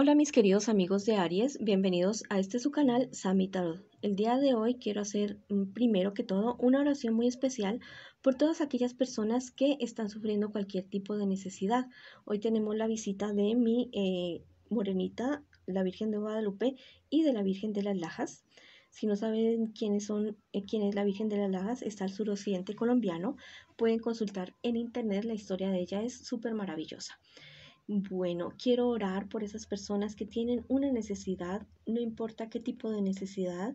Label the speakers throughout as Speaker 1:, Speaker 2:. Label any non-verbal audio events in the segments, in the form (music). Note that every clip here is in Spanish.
Speaker 1: Hola mis queridos amigos de Aries, bienvenidos a este su canal Sammy Tarot. El día de hoy quiero hacer mm, primero que todo una oración muy especial por todas aquellas personas que están sufriendo cualquier tipo de necesidad. Hoy tenemos la visita de mi eh, morenita, la Virgen de Guadalupe y de la Virgen de las Lajas. Si no saben quiénes son, eh, quién es la Virgen de las Lajas, está al suroccidente colombiano. Pueden consultar en internet, la historia de ella es súper maravillosa. Bueno, quiero orar por esas personas que tienen una necesidad, no importa qué tipo de necesidad.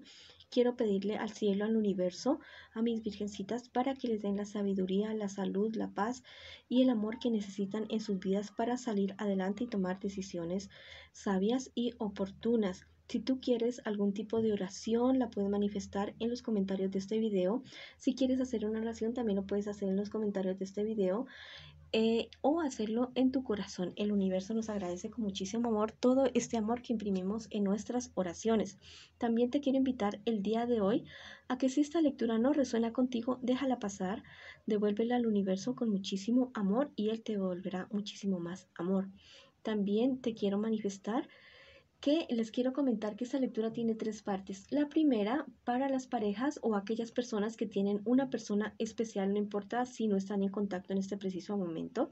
Speaker 1: Quiero pedirle al cielo, al universo, a mis virgencitas, para que les den la sabiduría, la salud, la paz y el amor que necesitan en sus vidas para salir adelante y tomar decisiones sabias y oportunas. Si tú quieres algún tipo de oración, la puedes manifestar en los comentarios de este video. Si quieres hacer una oración, también lo puedes hacer en los comentarios de este video. Eh, o hacerlo en tu corazón. El universo nos agradece con muchísimo amor todo este amor que imprimimos en nuestras oraciones. También te quiero invitar el día de hoy a que si esta lectura no resuena contigo, déjala pasar, devuélvela al universo con muchísimo amor y él te devolverá muchísimo más amor. También te quiero manifestar que les quiero comentar que esta lectura tiene tres partes. La primera para las parejas o aquellas personas que tienen una persona especial, no importa si no están en contacto en este preciso momento.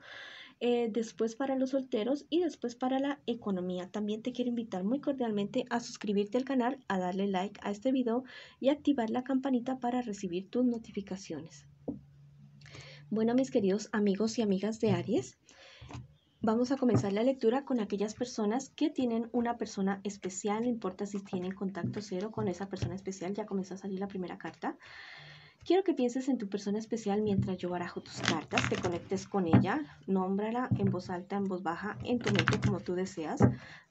Speaker 1: Eh, después para los solteros y después para la economía. También te quiero invitar muy cordialmente a suscribirte al canal, a darle like a este video y activar la campanita para recibir tus notificaciones. Bueno, mis queridos amigos y amigas de Aries, Vamos a comenzar la lectura con aquellas personas que tienen una persona especial, no importa si tienen contacto cero con esa persona especial, ya comenzó a salir la primera carta. Quiero que pienses en tu persona especial mientras yo barajo tus cartas, te conectes con ella, nómbrala en voz alta, en voz baja, en tu mente, como tú deseas.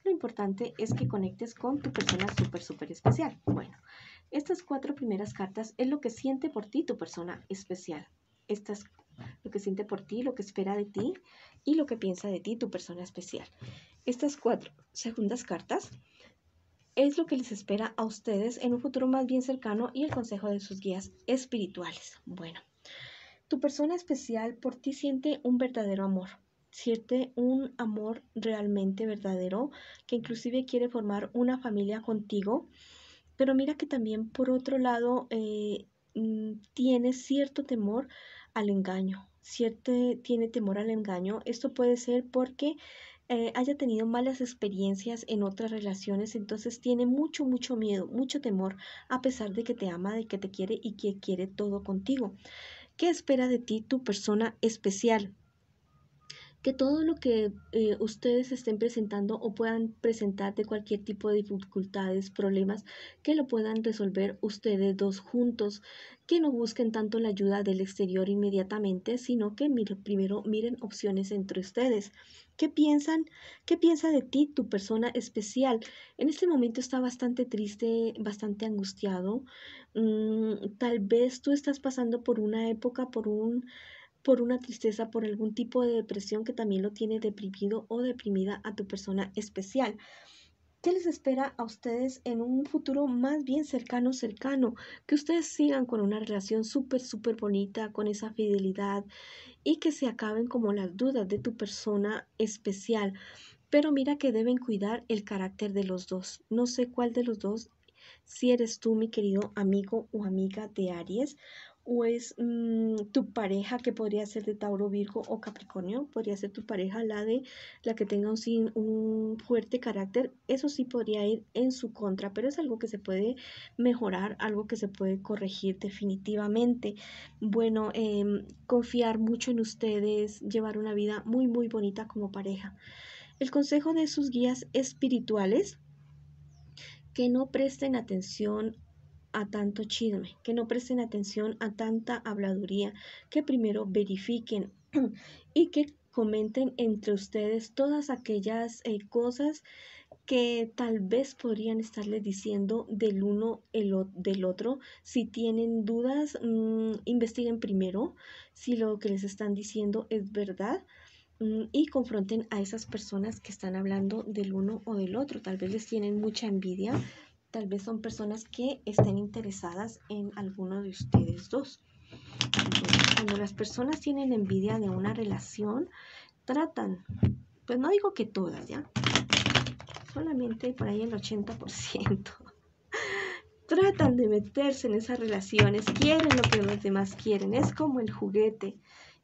Speaker 1: Lo importante es que conectes con tu persona súper, súper especial. Bueno, estas cuatro primeras cartas es lo que siente por ti tu persona especial. Estas, lo que siente por ti, lo que espera de ti, y lo que piensa de ti tu persona especial. Estas cuatro segundas cartas es lo que les espera a ustedes en un futuro más bien cercano y el consejo de sus guías espirituales. Bueno, tu persona especial por ti siente un verdadero amor, siente un amor realmente verdadero que inclusive quiere formar una familia contigo, pero mira que también por otro lado eh, mm, tiene cierto temor al engaño, cierto, tiene temor al engaño. Esto puede ser porque eh, haya tenido malas experiencias en otras relaciones, entonces tiene mucho, mucho miedo, mucho temor, a pesar de que te ama, de que te quiere y que quiere todo contigo. ¿Qué espera de ti tu persona especial? que todo lo que eh, ustedes estén presentando o puedan presentar de cualquier tipo de dificultades, problemas, que lo puedan resolver ustedes dos juntos, que no busquen tanto la ayuda del exterior inmediatamente, sino que primero miren opciones entre ustedes. ¿Qué piensan? ¿Qué piensa de ti tu persona especial? En este momento está bastante triste, bastante angustiado. Mm, tal vez tú estás pasando por una época, por un por una tristeza, por algún tipo de depresión que también lo tiene deprimido o deprimida a tu persona especial. ¿Qué les espera a ustedes en un futuro más bien cercano, cercano? Que ustedes sigan con una relación súper, súper bonita, con esa fidelidad y que se acaben como las dudas de tu persona especial. Pero mira que deben cuidar el carácter de los dos. No sé cuál de los dos, si eres tú, mi querido amigo o amiga de Aries, o es mm, tu pareja que podría ser de Tauro, Virgo o Capricornio, podría ser tu pareja la de la que tenga un, un fuerte carácter, eso sí podría ir en su contra, pero es algo que se puede mejorar, algo que se puede corregir definitivamente. Bueno, em, confiar mucho en ustedes, llevar una vida muy muy bonita como pareja. El consejo de sus guías espirituales que no presten atención a tanto chisme, que no presten atención a tanta habladuría, que primero verifiquen (clears throat) y que comenten entre ustedes todas aquellas eh, cosas que tal vez podrían estarles diciendo del uno el, del otro. Si tienen dudas, mm, investiguen primero si lo que les están diciendo es verdad mm, y confronten a esas personas que están hablando del uno o del otro. Tal vez les tienen mucha envidia, Tal vez son personas que estén interesadas en alguno de ustedes dos. cuando las personas tienen envidia de una relación, tratan, pues no digo que todas, ¿ya? Solamente por ahí el 80%. (laughs) tratan de meterse en esas relaciones, quieren lo que los demás quieren, es como el juguete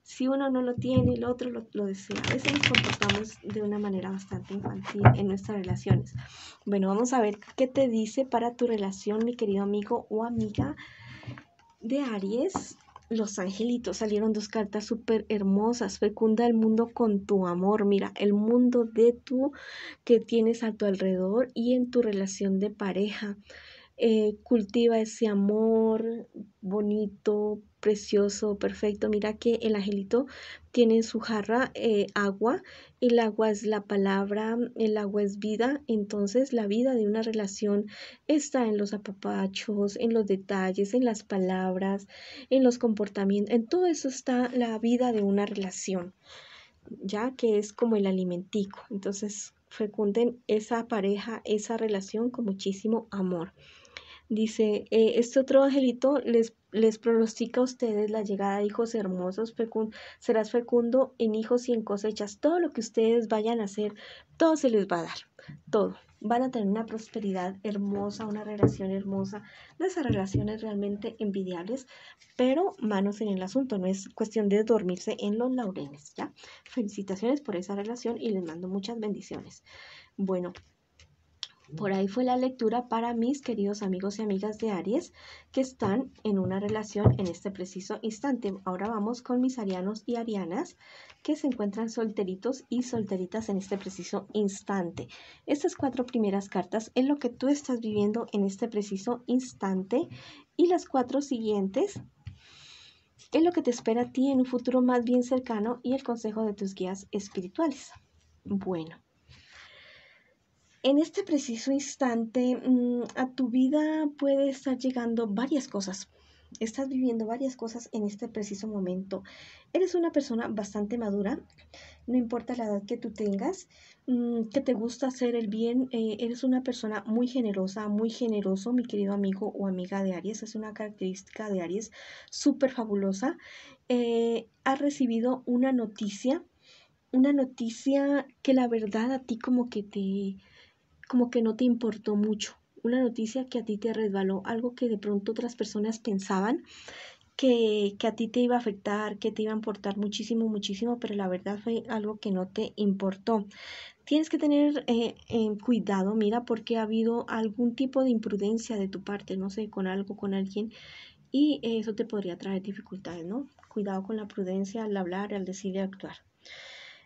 Speaker 1: si uno no lo tiene, el otro lo, lo, desea. A veces nos comportamos de una manera bastante infantil en nuestras relaciones. Bueno, vamos a ver qué te dice para tu relación, mi querido amigo o amiga de Aries. Los angelitos salieron dos cartas súper hermosas. Fecunda el mundo con tu amor. Mira, el mundo de tú que tienes a tu alrededor y en tu relación de pareja. Eh, cultiva ese amor bonito, precioso, perfecto. Mira que el angelito tiene en su jarra eh, agua, el agua es la palabra, el agua es vida, entonces la vida de una relación está en los apapachos, en los detalles, en las palabras, en los comportamientos, en todo eso está la vida de una relación, ya que es como el alimentico. Entonces, fecunden esa pareja, esa relación con muchísimo amor. Dice, eh, este otro angelito les, les pronostica a ustedes la llegada de hijos hermosos, serás fecundo en hijos y en cosechas. Todo lo que ustedes vayan a hacer, todo se les va a dar, todo. Van a tener una prosperidad hermosa, una relación hermosa, de esas relaciones realmente envidiables, pero manos en el asunto, no es cuestión de dormirse en los laureles, ¿ya? Felicitaciones por esa relación y les mando muchas bendiciones. Bueno, por ahí fue la lectura para mis queridos amigos y amigas de Aries que están en una relación en este preciso instante. Ahora vamos con mis arianos y arianas que se encuentran solteritos y solteritas en este preciso instante. Estas cuatro primeras cartas es lo que tú estás viviendo en este preciso instante y las cuatro siguientes es lo que te espera a ti en un futuro más bien cercano y el consejo de tus guías espirituales. Bueno, en este preciso instante mm, a tu vida puede estar llegando varias cosas. Estás viviendo varias cosas en este preciso momento. Eres una persona bastante madura, no importa la edad que tú tengas, mm, que te gusta hacer el bien, eh, eres una persona muy generosa, muy generoso, mi querido amigo o amiga de Aries, es una característica de Aries súper fabulosa. Eh, ha has recibido una noticia, una noticia que la verdad a ti como que te, como que no te importó mucho, una noticia que a ti te resbaló, algo que de pronto otras personas pensaban que, a ti te iba a afectar, que te iba a importar muchísimo, muchísimo, pero la verdad fue algo que no te importó. Tienes que tener eh, eh, cuidado, mira, porque ha habido algún tipo de imprudencia de tu parte, no sé, con algo, con alguien, y eso te podría traer dificultades, ¿no? Cuidado con la prudencia al hablar, al decir y actuar.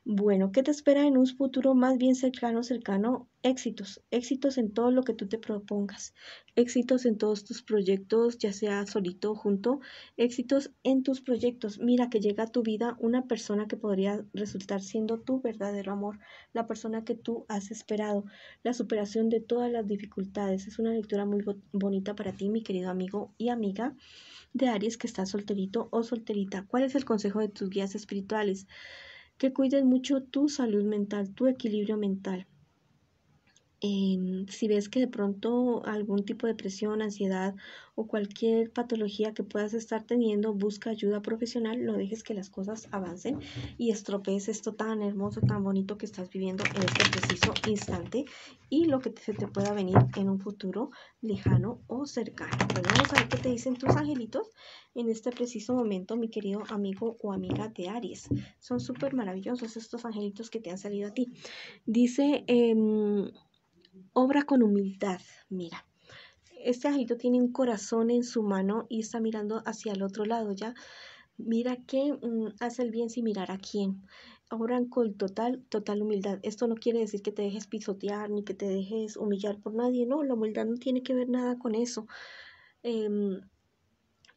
Speaker 1: Bueno, ¿qué te espera en un futuro más bien cercano, cercano? Éxitos, éxitos en todo lo que tú te propongas, éxitos en todos tus proyectos, ya sea solito o junto, éxitos en tus proyectos. Mira que llega a tu vida una persona que podría resultar siendo tu verdadero amor, la persona que tú has esperado, la superación de todas las dificultades. Es una lectura muy bonita para ti, mi querido amigo y amiga de Aries que está solterito o solterita. ¿Cuál es el consejo de tus guías espirituales? que cuides mucho tu salud mental, tu equilibrio mental si ves que de pronto algún tipo de presión, ansiedad o cualquier patología que puedas estar teniendo, busca ayuda profesional, no dejes que las cosas avancen y estropees esto tan hermoso, tan bonito que estás viviendo en este preciso instante y lo que se te pueda venir en un futuro lejano o cercano. Bueno, vamos a ver qué te dicen tus angelitos en este preciso momento, mi querido amigo o amiga de Aries. Son súper maravillosos estos angelitos que te han salido a ti. Dice... Em, Obra con humildad, mira. Este ajito tiene un corazón en su mano y está mirando hacia el otro lado ya. Mira que mm, hace el bien sin mirar a quién. obra con total, total humildad. Esto no quiere decir que te dejes pisotear ni que te dejes humillar por nadie. No, la humildad no tiene que ver nada con eso. Em,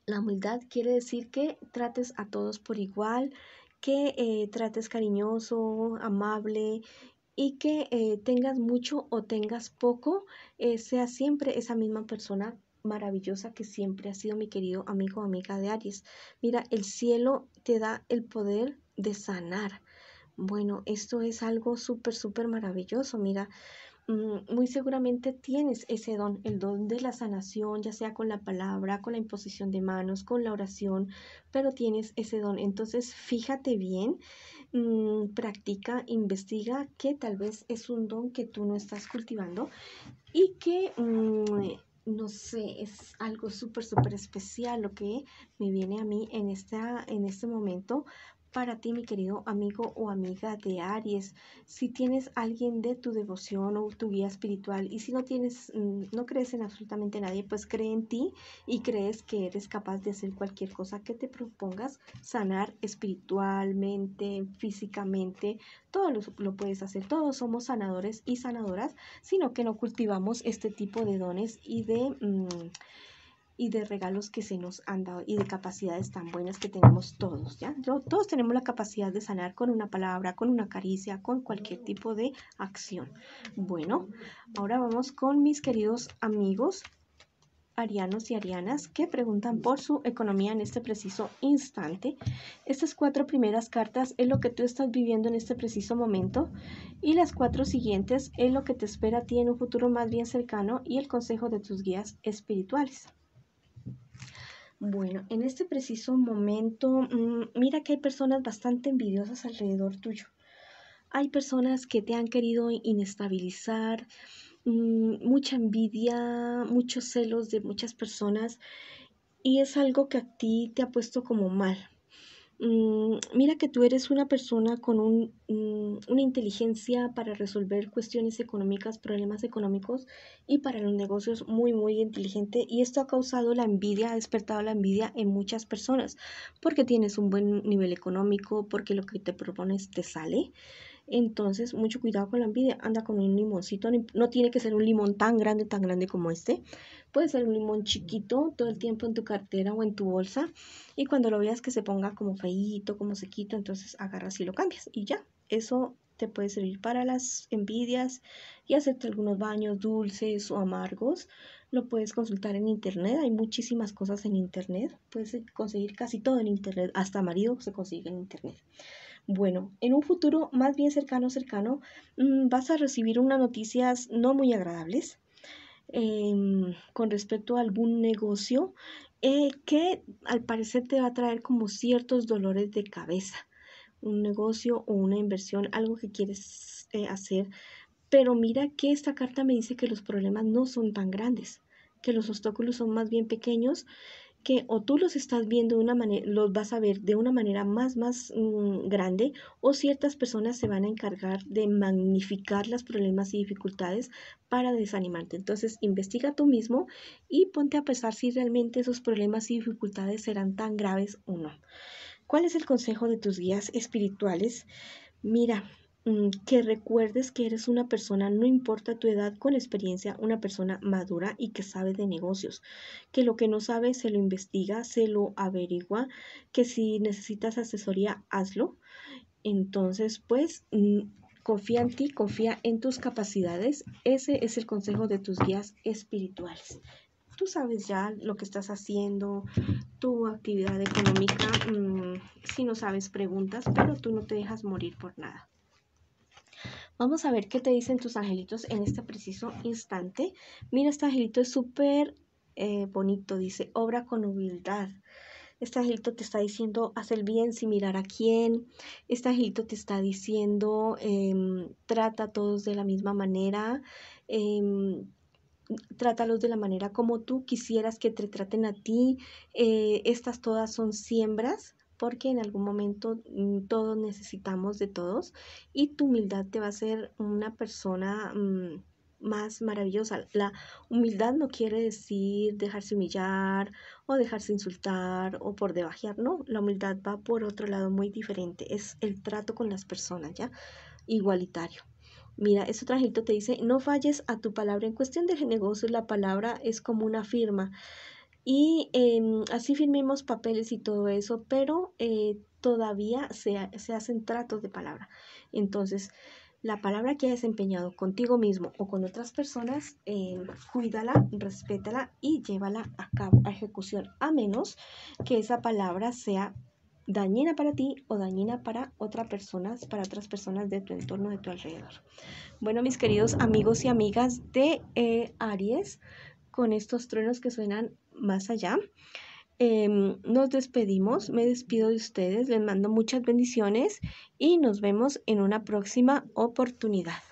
Speaker 1: la humildad quiere decir que trates a todos por igual, que eh, trates cariñoso, amable, y que eh, tengas mucho o tengas poco, eh, sea siempre esa misma persona maravillosa que siempre ha sido mi querido amigo o amiga de Aries. Mira, el cielo te da el poder de sanar. Bueno, esto es algo súper, súper maravilloso. Mira, mm, muy seguramente tienes ese don, el don de la sanación, ya sea con la palabra, con la imposición de manos, con la oración, pero tienes ese don. Entonces, fíjate bien Mm, practica, investiga, que tal vez es un don que tú no estás cultivando y que, mm, no sé, es algo súper, súper especial lo que me viene a mí en, esta, en este momento para ti, mi querido amigo o amiga de Aries. Si tienes alguien de tu devoción o tu guía espiritual y si no tienes, mm, no crees en absolutamente nadie, pues cree en ti y crees que eres capaz de hacer cualquier cosa que te propongas, sanar espiritualmente, físicamente, todo lo, puedes hacer. Todos somos sanadores y sanadoras, sino que no cultivamos este tipo de dones y de... Mm, y de regalos que se nos han dado y de capacidades tan buenas que tenemos todos, ¿ya? Todos tenemos la capacidad de sanar con una palabra, con una caricia, con cualquier tipo de acción. Bueno, ahora vamos con mis queridos amigos arianos y arianas que preguntan por su economía en este preciso instante. Estas cuatro primeras cartas es lo que tú estás viviendo en este preciso momento y las cuatro siguientes es lo que te espera a ti en un futuro más bien cercano y el consejo de tus guías espirituales. Bueno, en este preciso momento, mm, mira que hay personas bastante envidiosas alrededor tuyo. Hay personas que te han querido inestabilizar, mm, mucha envidia, muchos celos de muchas personas y es algo que a ti te ha puesto como mal, Mm, mira que tú eres una persona con un, mm, una inteligencia para resolver cuestiones económicas, problemas económicos y para los negocios muy, muy inteligente. Y esto ha causado la envidia, ha despertado la envidia en muchas personas, porque tienes un buen nivel económico, porque lo que te propones te sale. Entonces, mucho cuidado con la envidia. Anda con un limoncito, no tiene que ser un limón tan grande, tan grande como este. Puede ser un limón chiquito todo el tiempo en tu cartera o en tu bolsa. Y cuando lo veas que se ponga como feíto, como sequito, entonces agarras y lo cambias. Y ya, eso te puede servir para las envidias y hacerte algunos baños dulces o amargos. Lo puedes consultar en internet, hay muchísimas cosas en internet. Puedes conseguir casi todo en internet, hasta marido se consigue en internet. Bueno, en un futuro más bien cercano, cercano, mm, vas a recibir unas noticias no muy agradables em, con respecto a algún negocio eh, que al parecer te va a traer como ciertos dolores de cabeza. Un negocio o una inversión, algo que quieres eh, hacer. Pero mira que esta carta me dice que los problemas no son tan grandes, que los obstáculos son más bien pequeños que o tú los estás viendo de una manera, los vas a ver de una manera más, más mm, grande, o ciertas personas se van a encargar de magnificar los problemas y dificultades para desanimarte. Entonces, investiga tú mismo y ponte a pensar si realmente esos problemas y dificultades serán tan graves o no. ¿Cuál es el consejo de tus guías espirituales? Mira, Mm, que recuerdes que eres una persona, no importa tu edad, con experiencia, una persona madura y que sabe de negocios, que lo que no sabe se lo investiga, se lo averigua, que si necesitas asesoría, hazlo. Entonces, pues, mm, confía en ti, confía en tus capacidades. Ese es el consejo de tus guías espirituales. Tú sabes ya lo que estás haciendo, tu actividad económica. Mm, si no sabes, preguntas, pero tú no te dejas morir por nada. Vamos a ver qué te dicen tus angelitos en este preciso instante. Mira, este angelito es súper eh, bonito, dice, obra con humildad. Este angelito te está diciendo, haz el bien sin mirar a quién. Este angelito te está diciendo, em, trata a todos de la misma manera. Em, trátalos de la manera como tú quisieras que te traten a ti. Eh, estas todas son siembras porque en algún momento mm, todos necesitamos de todos y tu humildad te va a hacer una persona mm, más maravillosa. La humildad no quiere decir dejarse humillar o dejarse insultar o por debajear, no, la humildad va por otro lado muy diferente, es el trato con las personas, ¿ya? Igualitario. Mira, este trajito te dice, no falles a tu palabra. En cuestión de negocios, la palabra es como una firma. Y em, así firmemos papeles y todo eso, pero eh, todavía se, hacen tratos de palabra. Entonces, la palabra que hayas desempeñado contigo mismo o con otras personas, eh, cuídala, respétala y llévala a cabo, a ejecución, a menos que esa palabra sea dañina para ti o dañina para otras personas, para otras personas de tu entorno, de tu alrededor. Bueno, mis queridos amigos y amigas de eh, Aries, con estos truenos que suenan más allá. Em, nos despedimos, me despido de ustedes, les mando muchas bendiciones y nos vemos en una próxima oportunidad.